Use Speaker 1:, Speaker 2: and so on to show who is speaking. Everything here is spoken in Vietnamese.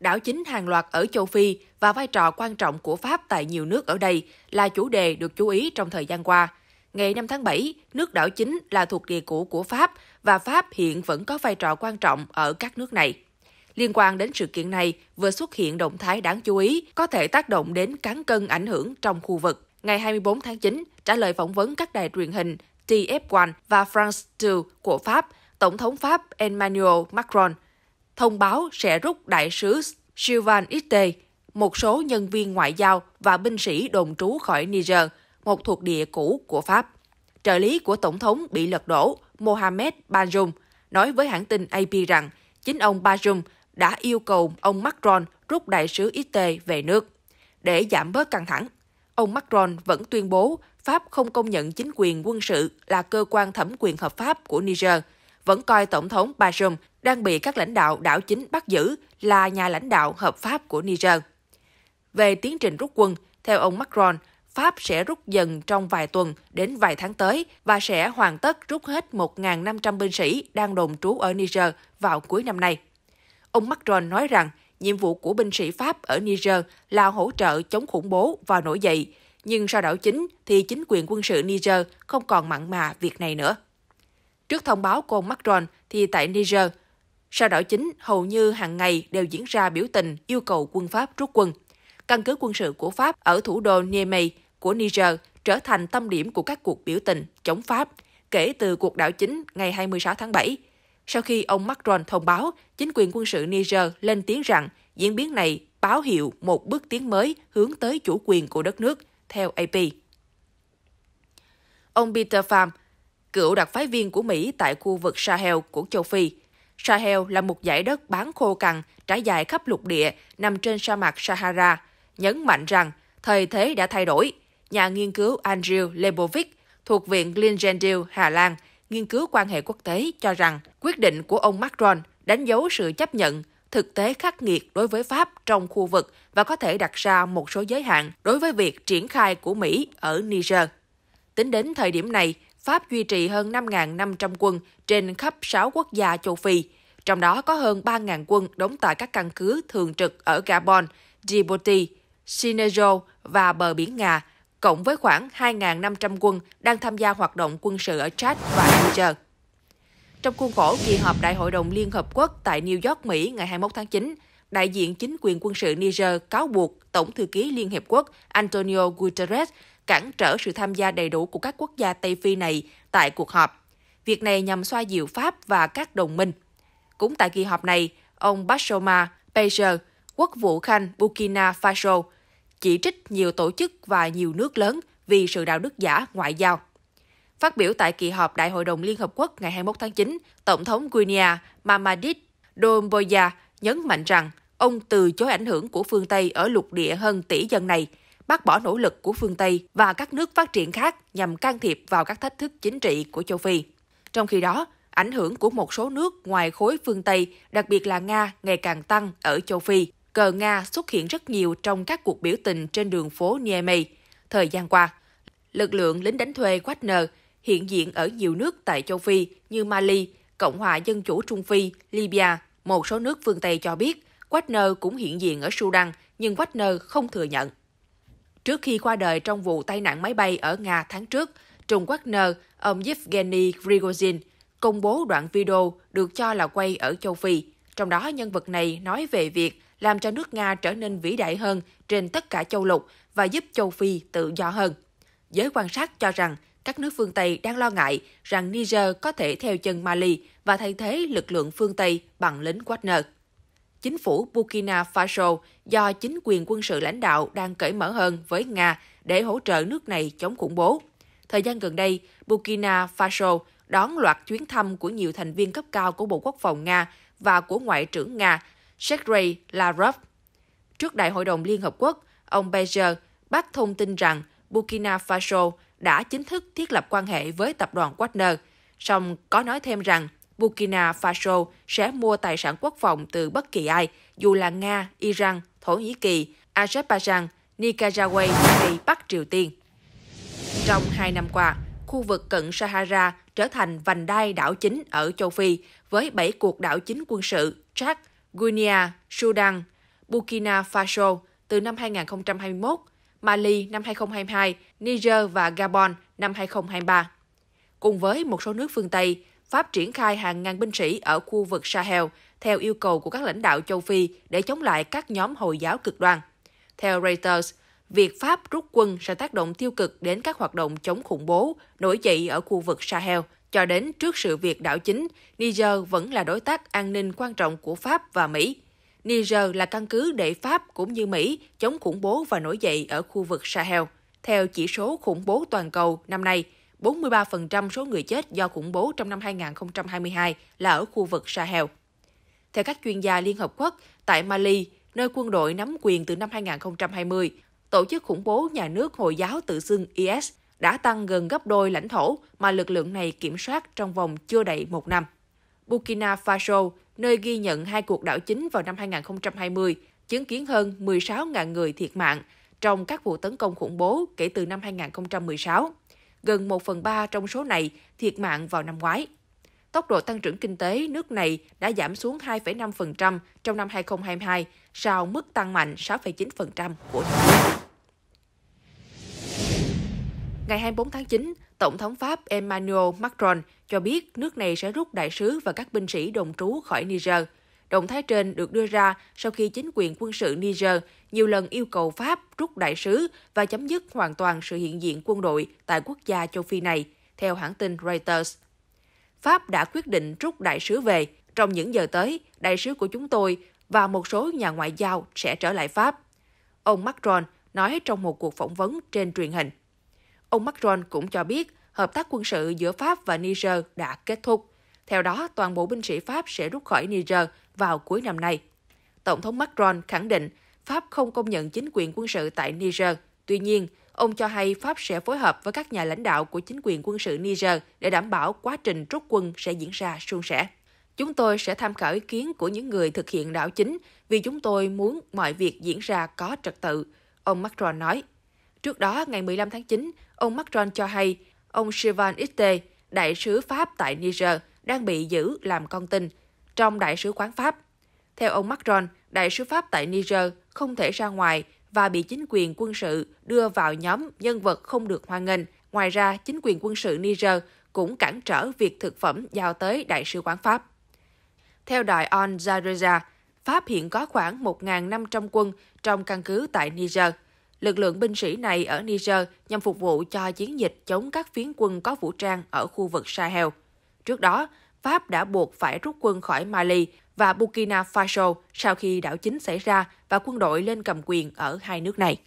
Speaker 1: Đảo chính hàng loạt ở châu Phi và vai trò quan trọng của Pháp tại nhiều nước ở đây là chủ đề được chú ý trong thời gian qua. Ngày 5 tháng 7, nước đảo chính là thuộc địa cũ của Pháp và Pháp hiện vẫn có vai trò quan trọng ở các nước này. Liên quan đến sự kiện này, vừa xuất hiện động thái đáng chú ý có thể tác động đến cán cân ảnh hưởng trong khu vực. Ngày 24 tháng 9, trả lời phỏng vấn các đài truyền hình TF1 và France 2 của Pháp, Tổng thống Pháp Emmanuel Macron – thông báo sẽ rút đại sứ Sylvain Ite, một số nhân viên ngoại giao và binh sĩ đồn trú khỏi Niger, một thuộc địa cũ của Pháp. Trợ lý của Tổng thống bị lật đổ, Mohamed Bazoum, nói với hãng tin AP rằng chính ông Bazoum đã yêu cầu ông Macron rút đại sứ Ite về nước để giảm bớt căng thẳng. Ông Macron vẫn tuyên bố Pháp không công nhận chính quyền quân sự là cơ quan thẩm quyền hợp pháp của Niger – vẫn coi Tổng thống Bazoum đang bị các lãnh đạo đảo chính bắt giữ là nhà lãnh đạo hợp pháp của Niger. Về tiến trình rút quân, theo ông Macron, Pháp sẽ rút dần trong vài tuần đến vài tháng tới và sẽ hoàn tất rút hết 1.500 binh sĩ đang đồn trú ở Niger vào cuối năm nay. Ông Macron nói rằng nhiệm vụ của binh sĩ Pháp ở Niger là hỗ trợ chống khủng bố và nổi dậy, nhưng sau đảo chính thì chính quyền quân sự Niger không còn mặn mà việc này nữa. Trước thông báo của ông Macron thì tại Niger, sau đảo chính hầu như hàng ngày đều diễn ra biểu tình yêu cầu quân Pháp rút quân. Căn cứ quân sự của Pháp ở thủ đô Niamey của Niger trở thành tâm điểm của các cuộc biểu tình chống Pháp kể từ cuộc đảo chính ngày 26 tháng 7. Sau khi ông Macron thông báo, chính quyền quân sự Niger lên tiếng rằng diễn biến này báo hiệu một bước tiến mới hướng tới chủ quyền của đất nước, theo AP. Ông Peter Pham, cựu đặc phái viên của Mỹ tại khu vực Sahel của châu Phi. Sahel là một dải đất bán khô cằn, trải dài khắp lục địa, nằm trên sa mạc Sahara, nhấn mạnh rằng thời thế đã thay đổi. Nhà nghiên cứu Andrew Lebovic thuộc Viện Glingendiel, Hà Lan, nghiên cứu quan hệ quốc tế cho rằng quyết định của ông Macron đánh dấu sự chấp nhận thực tế khắc nghiệt đối với Pháp trong khu vực và có thể đặt ra một số giới hạn đối với việc triển khai của Mỹ ở Niger. Tính đến thời điểm này, Pháp duy trì hơn 5.500 quân trên khắp 6 quốc gia châu Phi, trong đó có hơn 3.000 quân đóng tại các căn cứ thường trực ở Gabon, Djibouti, Senegal và bờ biển Nga, cộng với khoảng 2.500 quân đang tham gia hoạt động quân sự ở Chad và Niger. Trong khuôn khổ kỳ họp Đại hội đồng Liên Hợp Quốc tại New York, Mỹ ngày 21 tháng 9, đại diện chính quyền quân sự Niger cáo buộc Tổng thư ký Liên Hiệp Quốc Antonio Guterres cản trở sự tham gia đầy đủ của các quốc gia Tây Phi này tại cuộc họp. Việc này nhằm xoa dịu Pháp và các đồng minh. Cũng tại kỳ họp này, ông Basoma Pager, quốc vụ khanh Burkina Faso, chỉ trích nhiều tổ chức và nhiều nước lớn vì sự đạo đức giả ngoại giao. Phát biểu tại kỳ họp Đại hội đồng Liên Hợp Quốc ngày 21 tháng 9, Tổng thống Guinea Mamadou Domboya nhấn mạnh rằng ông từ chối ảnh hưởng của phương Tây ở lục địa hơn tỷ dân này – bác bỏ nỗ lực của phương Tây và các nước phát triển khác nhằm can thiệp vào các thách thức chính trị của châu Phi. Trong khi đó, ảnh hưởng của một số nước ngoài khối phương Tây, đặc biệt là Nga, ngày càng tăng ở châu Phi. Cờ Nga xuất hiện rất nhiều trong các cuộc biểu tình trên đường phố Niamey. Thời gian qua, lực lượng lính đánh thuê Wagner hiện diện ở nhiều nước tại châu Phi như Mali, Cộng hòa Dân chủ Trung Phi, Libya. Một số nước phương Tây cho biết Wagner cũng hiện diện ở Sudan, nhưng Wagner không thừa nhận trước khi qua đời trong vụ tai nạn máy bay ở Nga tháng trước, Trung Quốc nơ, ông Yevgeny Prigozhin công bố đoạn video được cho là quay ở châu Phi. Trong đó, nhân vật này nói về việc làm cho nước Nga trở nên vĩ đại hơn trên tất cả châu lục và giúp châu Phi tự do hơn. Giới quan sát cho rằng các nước phương Tây đang lo ngại rằng Niger có thể theo chân Mali và thay thế lực lượng phương Tây bằng lính Wagner chính phủ Burkina Faso do chính quyền quân sự lãnh đạo đang cởi mở hơn với Nga để hỗ trợ nước này chống khủng bố. Thời gian gần đây, Burkina Faso đón loạt chuyến thăm của nhiều thành viên cấp cao của Bộ Quốc phòng Nga và của Ngoại trưởng Nga Sergei Lavrov. Trước Đại hội đồng Liên Hợp Quốc, ông Bejer bác thông tin rằng Burkina Faso đã chính thức thiết lập quan hệ với tập đoàn Wagner, song có nói thêm rằng Burkina Faso sẽ mua tài sản quốc phòng từ bất kỳ ai, dù là Nga, Iran, Thổ Nhĩ Kỳ, Azerbaijan, Nicaragua hay Bắc Triều Tiên. Trong hai năm qua, khu vực cận Sahara trở thành vành đai đảo chính ở châu Phi với bảy cuộc đảo chính quân sự Chad, Guinea, Sudan, Burkina Faso từ năm 2021, Mali năm 2022, Niger và Gabon năm 2023. Cùng với một số nước phương Tây, Pháp triển khai hàng ngàn binh sĩ ở khu vực Sahel theo yêu cầu của các lãnh đạo châu Phi để chống lại các nhóm Hồi giáo cực đoan. Theo Reuters, việc Pháp rút quân sẽ tác động tiêu cực đến các hoạt động chống khủng bố, nổi dậy ở khu vực Sahel. Cho đến trước sự việc đảo chính, Niger vẫn là đối tác an ninh quan trọng của Pháp và Mỹ. Niger là căn cứ để Pháp cũng như Mỹ chống khủng bố và nổi dậy ở khu vực Sahel. Theo chỉ số khủng bố toàn cầu năm nay, 43% số người chết do khủng bố trong năm 2022 là ở khu vực Sahel. Theo các chuyên gia Liên Hợp Quốc, tại Mali, nơi quân đội nắm quyền từ năm 2020, tổ chức khủng bố nhà nước Hồi giáo tự xưng IS đã tăng gần gấp đôi lãnh thổ mà lực lượng này kiểm soát trong vòng chưa đầy một năm. Burkina Faso, nơi ghi nhận hai cuộc đảo chính vào năm 2020, chứng kiến hơn 16.000 người thiệt mạng trong các vụ tấn công khủng bố kể từ năm 2016 gần 1 phần 3 trong số này thiệt mạng vào năm ngoái. Tốc độ tăng trưởng kinh tế nước này đã giảm xuống 2,5% trong năm 2022, sau mức tăng mạnh 6,9% của năm. Ngày 24 tháng 9, Tổng thống Pháp Emmanuel Macron cho biết nước này sẽ rút đại sứ và các binh sĩ đồng trú khỏi Niger – Động thái trên được đưa ra sau khi chính quyền quân sự Niger nhiều lần yêu cầu Pháp rút đại sứ và chấm dứt hoàn toàn sự hiện diện quân đội tại quốc gia châu Phi này, theo hãng tin Reuters. Pháp đã quyết định rút đại sứ về. Trong những giờ tới, đại sứ của chúng tôi và một số nhà ngoại giao sẽ trở lại Pháp. Ông Macron nói trong một cuộc phỏng vấn trên truyền hình. Ông Macron cũng cho biết hợp tác quân sự giữa Pháp và Niger đã kết thúc. Theo đó, toàn bộ binh sĩ Pháp sẽ rút khỏi Niger vào cuối năm nay. Tổng thống Macron khẳng định Pháp không công nhận chính quyền quân sự tại Niger. Tuy nhiên, ông cho hay Pháp sẽ phối hợp với các nhà lãnh đạo của chính quyền quân sự Niger để đảm bảo quá trình rút quân sẽ diễn ra suôn sẻ. Chúng tôi sẽ tham khảo ý kiến của những người thực hiện đảo chính vì chúng tôi muốn mọi việc diễn ra có trật tự, ông Macron nói. Trước đó, ngày 15 tháng 9, ông Macron cho hay ông Sylvain Iste, đại sứ Pháp tại Niger, đang bị giữ làm con tin trong Đại sứ quán Pháp. Theo ông Macron, Đại sứ Pháp tại Niger không thể ra ngoài và bị chính quyền quân sự đưa vào nhóm nhân vật không được hoan nghênh. Ngoài ra, chính quyền quân sự Niger cũng cản trở việc thực phẩm giao tới Đại sứ quán Pháp. Theo đài On Zaraza, Pháp hiện có khoảng 1.500 quân trong căn cứ tại Niger. Lực lượng binh sĩ này ở Niger nhằm phục vụ cho chiến dịch chống các phiến quân có vũ trang ở khu vực Sahel. Trước đó, Pháp đã buộc phải rút quân khỏi Mali và Burkina Faso sau khi đảo chính xảy ra và quân đội lên cầm quyền ở hai nước này.